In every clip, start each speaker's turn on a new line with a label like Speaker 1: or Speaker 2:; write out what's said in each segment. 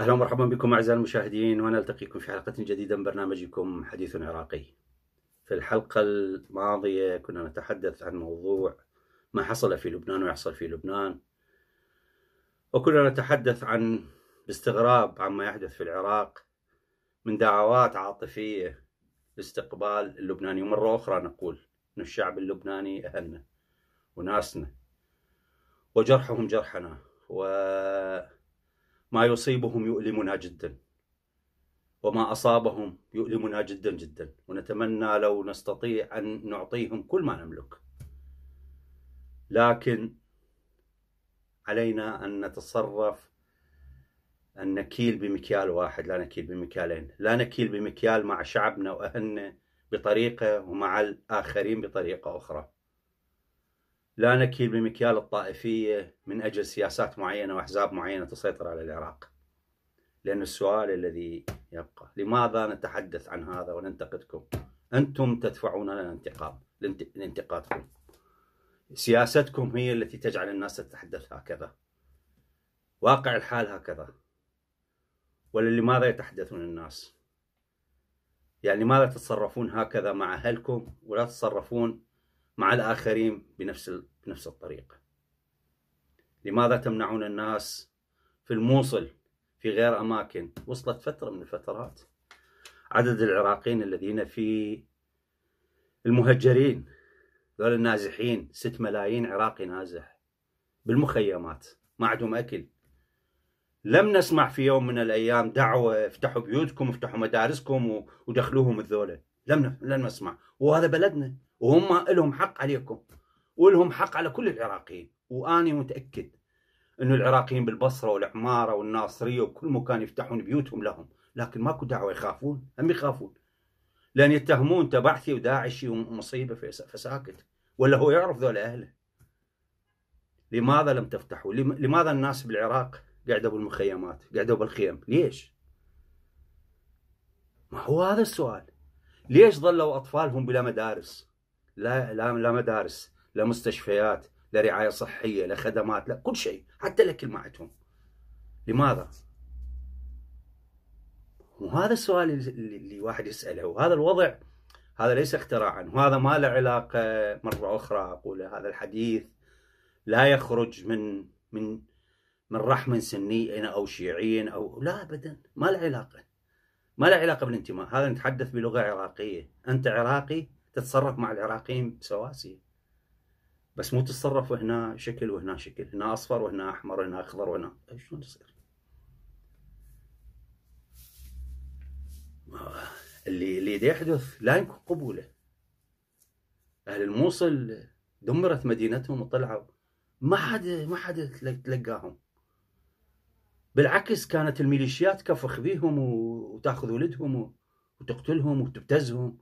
Speaker 1: اهلا ومرحبا بكم اعزائي المشاهدين ونلتقيكم في حلقه جديده من برنامجكم حديث عراقي. في الحلقه الماضيه كنا نتحدث عن موضوع ما حصل في لبنان ويحصل في لبنان وكنا نتحدث عن باستغراب عما يحدث في العراق من دعوات عاطفية لاستقبال اللبناني ومرة أخرى نقول أن الشعب اللبناني أهلنا وناسنا وجرحهم جرحنا وما يصيبهم يؤلمنا جدا وما أصابهم يؤلمنا جدا جدا ونتمنى لو نستطيع أن نعطيهم كل ما نملك لكن علينا أن نتصرف النكيل بمكيال واحد لا نكيل بمكيالين لا نكيل بمكيال مع شعبنا وأهلنا بطريقة ومع الآخرين بطريقة أخرى لا نكيل بمكيال الطائفية من أجل سياسات معينة وأحزاب معينة تسيطر على العراق لأن السؤال الذي يبقى لماذا نتحدث عن هذا وننتقدكم أنتم تدفعون لنا الانتقاد لانتقادكم سياستكم هي التي تجعل الناس تتحدث هكذا واقع الحال هكذا ولا لماذا يتحدثون الناس يعني لماذا تتصرفون هكذا مع أهلكم ولا تتصرفون مع الآخرين بنفس بنفس الطريقة لماذا تمنعون الناس في الموصل في غير أماكن وصلت فترة من الفترات عدد العراقيين الذين في المهجرين ذول النازحين 6 ملايين عراقي نازح بالمخيمات ما عندهم أكل لم نسمع في يوم من الايام دعوه افتحوا بيوتكم افتحوا مدارسكم ودخلوهم الذوله لم لم نسمع وهذا بلدنا وهم لهم حق عليكم ولهم حق على كل العراقيين واني متاكد انه العراقيين بالبصره والعماره والناصريه وكل مكان يفتحون بيوتهم لهم لكن ماكو دعوه يخافون هم يخافون لان يتهمون تبعثي وداعشي ومصيبه فساكت ولا هو يعرف ذول اهله لماذا لم تفتحوا لماذا الناس بالعراق قعدوا بالمخيمات قعدوا بالخيم ليش ما هو هذا السؤال ليش ظلوا أطفالهم بلا مدارس لا, لا, لا مدارس لا مستشفيات لا رعاية صحية لا خدمات لا كل شيء حتى الأكل ما عندهم لماذا وهذا السؤال اللي واحد يسأله وهذا الوضع هذا ليس اختراعا وهذا ما له علاقة مرة أخرى أقول هذا الحديث لا يخرج من من من رحم سني أو شيعي أو لا أبدا ما له علاقة ما له علاقة بالانتماء هذا نتحدث بلغة عراقية أنت عراقي تتصرف مع العراقيين بسواسية بس مو تتصرف هنا شكل وهنا شكل هنا أصفر وهنا أحمر وهنا أخضر وهنا شلون تصير اللي اللي يحدث لا يمكن قبوله اهل الموصل دمرت مدينتهم وطلعوا ما حد ما حد تلقاهم بالعكس كانت الميليشيات كفخ بيهم وتاخذ ولدهم وتقتلهم وتبتزهم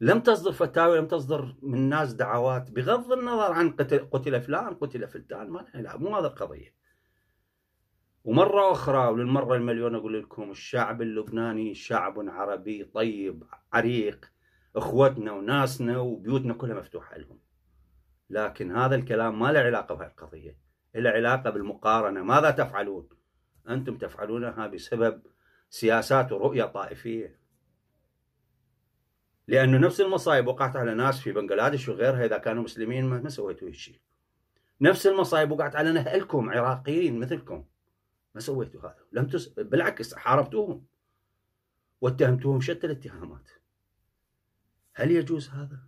Speaker 1: لم تصدر فتاوي لم تصدر من الناس دعوات بغض النظر عن قتل, قتل فلان قتل فلتان ما لا مو هذا القضيه ومرة أخرى وللمرة المليون أقول لكم الشعب اللبناني شعب عربي طيب عريق إخوتنا وناسنا وبيوتنا كلها مفتوحة لهم لكن هذا الكلام ما له علاقة بهالقضية إلى علاقة بالمقارنة ماذا تفعلون أنتم تفعلونها بسبب سياسات ورؤية طائفية لأنه نفس المصايب وقعت على ناس في بنغلاديش وغيرها إذا كانوا مسلمين ما, سويتوا شيء نفس المصايب وقعت على نهلكم عراقيين مثلكم ما سويتوا هذا لم تس... بالعكس حاربتوهم واتهمتوهم شتى الاتهامات هل يجوز هذا؟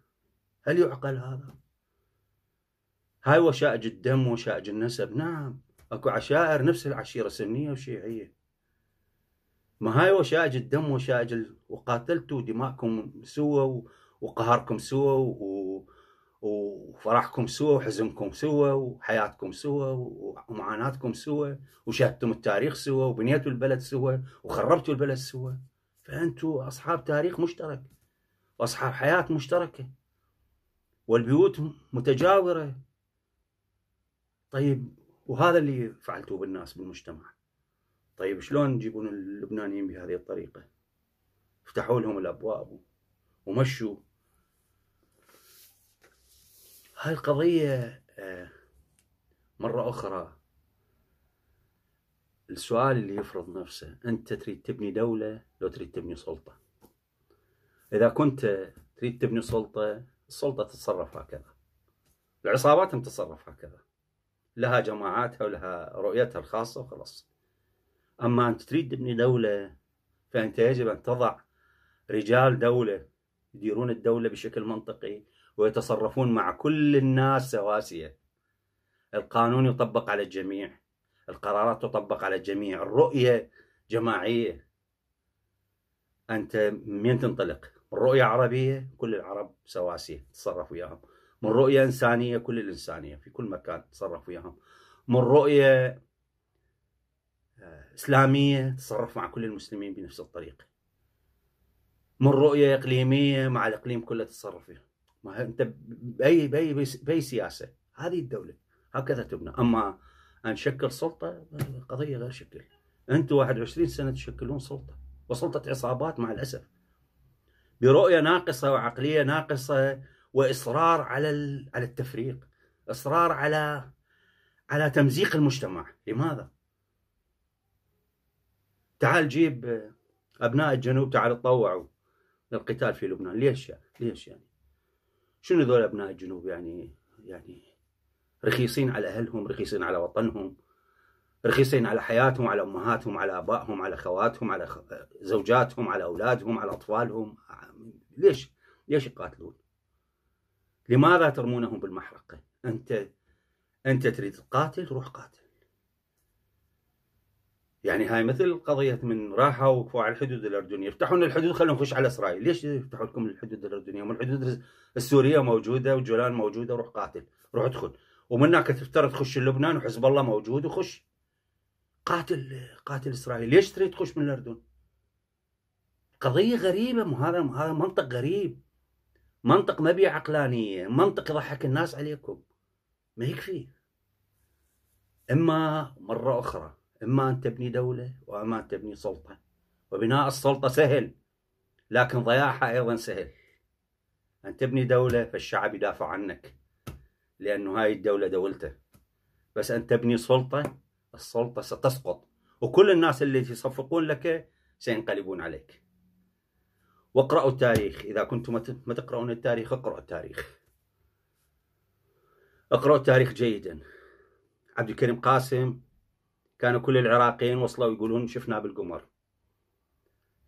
Speaker 1: هل يعقل هذا؟ هاي وشائج الدم وشائج النسب نعم اكو عشائر نفس العشيره سنيه وشيعيه ما هاي وشائج الدم وشائج ال... وقاتلتوا دماءكم سوا وقهركم سوا و... وفرحكم سوا وحزنكم سوا وحياتكم سوا ومعاناتكم سوا وشهدتم التاريخ سوا وبنيتوا البلد سوا وخربتوا البلد سوا فانتوا اصحاب تاريخ مشترك واصحاب حياه مشتركه والبيوت متجاوره طيب وهذا اللي فعلتوه بالناس بالمجتمع طيب شلون يجيبون اللبنانيين بهذه الطريقة فتحوا لهم الأبواب ومشوا هاي القضية آه، مرة أخرى السؤال اللي يفرض نفسه أنت تريد تبني دولة لو تريد تبني سلطة إذا كنت تريد تبني سلطة السلطة تتصرف هكذا العصابات تتصرف هكذا لها جماعاتها ولها رؤيتها الخاصة وخلاص أما أنت تريد تبني دولة فأنت يجب أن تضع رجال دولة يديرون الدولة بشكل منطقي ويتصرفون مع كل الناس سواسية القانون يطبق على الجميع القرارات تطبق على الجميع الرؤية جماعية أنت من تنطلق الرؤية عربية كل العرب سواسية تتصرف وياهم من رؤية إنسانية كل الإنسانية في كل مكان تصرف وياهم من رؤية آه، إسلامية تصرف مع كل المسلمين بنفس الطريقة من رؤية إقليمية مع الإقليم كله تصرف فيها ما أنت بأي بأي بأي سياسة هذه الدولة هكذا تبنى أما أن شكل سلطة قضية غير شكل أنتم 21 سنة تشكلون سلطة وسلطة عصابات مع الأسف برؤية ناقصة وعقلية ناقصة واصرار على على التفريق اصرار على على تمزيق المجتمع لماذا تعال جيب ابناء الجنوب تعال تطوعوا للقتال في لبنان ليش يعني ليش يعني شنو ذول ابناء الجنوب يعني يعني رخيصين على اهلهم رخيصين على وطنهم رخيصين على حياتهم على امهاتهم على ابائهم على خواتهم على زوجاتهم على اولادهم على اطفالهم ليش ليش يقاتلون لماذا ترمونهم بالمحرقة أنت أنت تريد تقاتل روح قاتل يعني هاي مثل قضية من راحوا وقفوا على الحدود الأردنية لنا الحدود خلونا نخش على إسرائيل ليش يفتحوا لكم الحدود الأردنية من الحدود السورية موجودة وجولان موجودة روح قاتل روح ادخل ومن هناك تفترض تخش لبنان وحزب الله موجود وخش قاتل قاتل إسرائيل ليش تريد تخش من الأردن قضية غريبة هذا هذا منطق غريب منطق ما بيه عقلانيه منطق يضحك الناس عليكم ما يكفي اما مره اخرى اما ان تبني دوله واما ان تبني سلطه وبناء السلطه سهل لكن ضياعها ايضا سهل ان تبني دوله فالشعب يدافع عنك لانه هاي الدوله دولته بس ان تبني سلطه السلطه ستسقط وكل الناس اللي يصفقون لك سينقلبون عليك واقرأوا التاريخ إذا كنتم ما تقرؤون التاريخ اقرأوا التاريخ اقرأوا التاريخ جيدا عبد الكريم قاسم كانوا كل العراقيين وصلوا يقولون شفنا بالقمر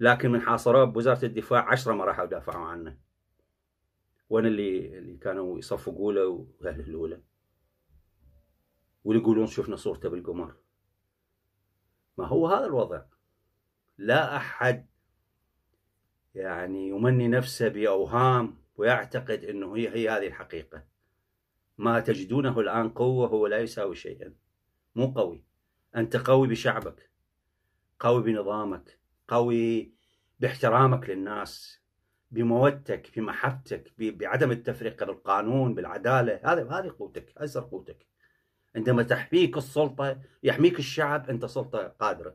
Speaker 1: لكن من حاصروه بوزارة الدفاع عشرة ما راحوا دافعوا عنه وين اللي اللي كانوا يصفقوا له وأهل الأولى واللي يقولون شفنا صورته بالقمر ما هو هذا الوضع لا أحد يعني يمني نفسه بأوهام ويعتقد أنه هي, هي هذه الحقيقة ما تجدونه الآن قوة هو لا يساوي شيئا مو قوي أنت قوي بشعبك قوي بنظامك قوي باحترامك للناس بمودتك بمحبتك بعدم التفرقة بالقانون بالعدالة هذا هذه قوتك أسر قوتك عندما تحميك السلطة يحميك الشعب أنت سلطة قادرة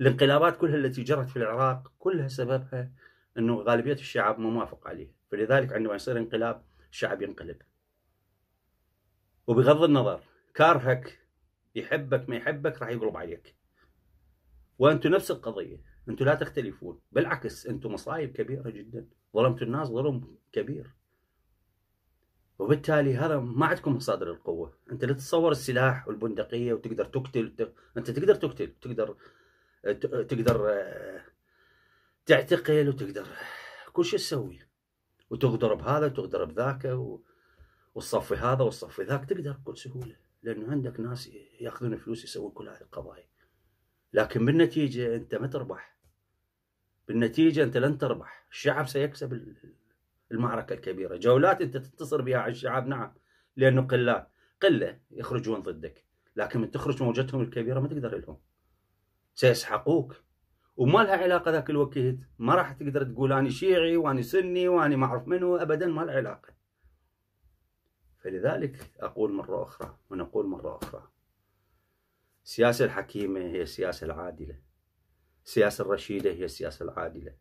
Speaker 1: الانقلابات كلها التي جرت في العراق كلها سببها انه غالبيه الشعب ما موافق عليه فلذلك عندما يصير انقلاب الشعب ينقلب وبغض النظر كارهك يحبك ما يحبك راح يقلب عليك وانتم نفس القضيه انتم لا تختلفون بالعكس انتم مصايب كبيره جدا ظلمتوا الناس ظلم كبير وبالتالي هذا ما عندكم مصادر القوه انت لا تتصور السلاح والبندقيه وتقدر تقتل انت تقدر تقتل تقدر تقدر آه، تعتقل وتقدر كل شيء تسوي وتقدر بهذا وتقدر بذاك والصف وتصفي هذا وتصفي ذاك تقدر بكل سهوله لانه عندك ناس ياخذون فلوس يسوون كل هذه القضايا لكن بالنتيجه انت ما تربح بالنتيجه انت لن تربح الشعب سيكسب المعركه الكبيره جولات انت تنتصر بها على الشعب نعم لانه قلة قله يخرجون ضدك لكن من تخرج موجتهم الكبيره ما تقدر لهم سيسحقوك وما لها علاقه ذاك الوقت ما راح تقدر تقول اني شيعي واني سني واني ما اعرف منو ابدا ما له علاقه فلذلك اقول مره اخرى ونقول مره اخرى السياسه الحكيمه هي السياسه العادله السياسه الرشيده هي السياسه العادله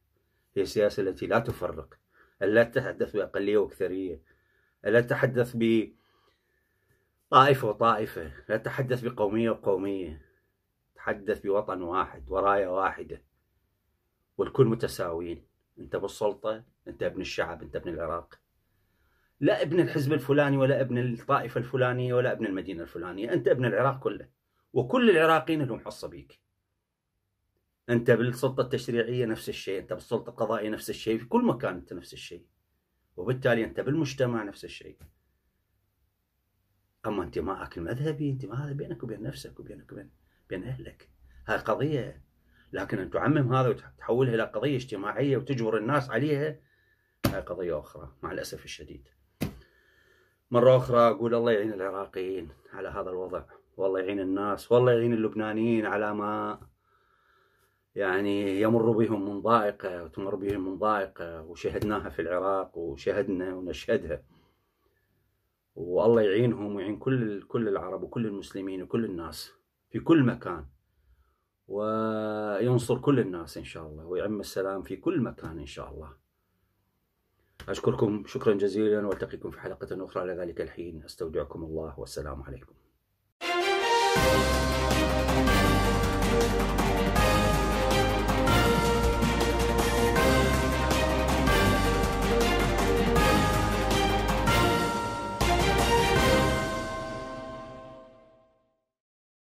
Speaker 1: هي السياسه التي لا تفرق لا تتحدث باقليه واكثريه لا تتحدث ب طائفة وطائفة لا تتحدث بقومية وقومية حدث بوطن واحد وراية واحدة والكل متساويين انت بالسلطة انت ابن الشعب انت ابن العراق لا ابن الحزب الفلاني ولا ابن الطائفة الفلانية ولا ابن المدينة الفلانية انت ابن العراق كله وكل العراقيين لهم حصة بيك انت بالسلطة التشريعية نفس الشيء انت بالسلطة القضائية نفس الشيء في كل مكان انت نفس الشيء وبالتالي انت بالمجتمع نفس الشيء اما انتمائك المذهبي انتماء هذا بينك وبين نفسك وبينك وبين بين اهلك هاي قضيه لكن ان تعمم هذا وتحولها الى قضيه اجتماعيه وتجبر الناس عليها هاي قضيه اخرى مع الاسف الشديد مره اخرى اقول الله يعين العراقيين على هذا الوضع والله يعين الناس والله يعين اللبنانيين على ما يعني يمر بهم من ضائقة وتمر بهم من ضائقة وشهدناها في العراق وشهدنا ونشهدها والله يعينهم ويعين كل كل العرب وكل المسلمين وكل الناس في كل مكان وينصر كل الناس إن شاء الله ويعم السلام في كل مكان إن شاء الله أشكركم شكرا جزيلا والتقيكم في حلقة أخرى على ذلك الحين أستودعكم الله والسلام عليكم